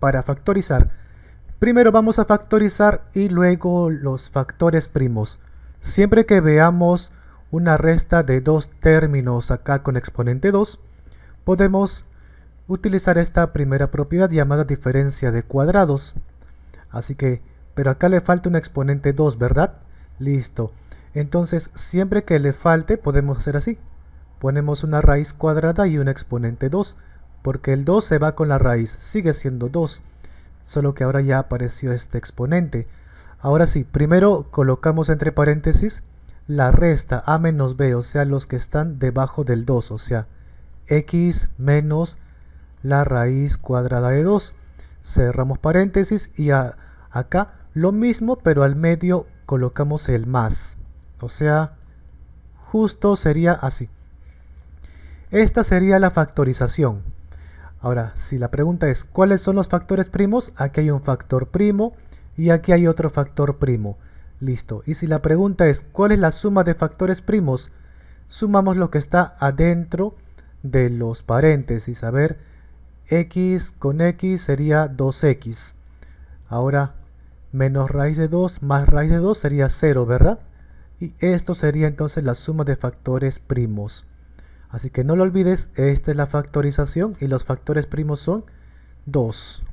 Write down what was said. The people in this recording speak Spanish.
para factorizar, primero vamos a factorizar y luego los factores primos. Siempre que veamos una resta de dos términos acá con exponente 2, podemos utilizar esta primera propiedad llamada diferencia de cuadrados. Así que, pero acá le falta un exponente 2, ¿verdad? Listo. Entonces, siempre que le falte, podemos hacer así. Ponemos una raíz cuadrada y un exponente 2 porque el 2 se va con la raíz, sigue siendo 2, solo que ahora ya apareció este exponente. Ahora sí, primero colocamos entre paréntesis la resta a menos b, o sea, los que están debajo del 2, o sea, x menos la raíz cuadrada de 2. Cerramos paréntesis y acá lo mismo, pero al medio colocamos el más. O sea, justo sería así. Esta sería la factorización. Ahora, si la pregunta es, ¿cuáles son los factores primos? Aquí hay un factor primo y aquí hay otro factor primo. Listo. Y si la pregunta es, ¿cuál es la suma de factores primos? Sumamos lo que está adentro de los paréntesis. A ver, x con x sería 2x. Ahora, menos raíz de 2 más raíz de 2 sería 0, ¿verdad? Y esto sería entonces la suma de factores primos. Así que no lo olvides, esta es la factorización y los factores primos son 2.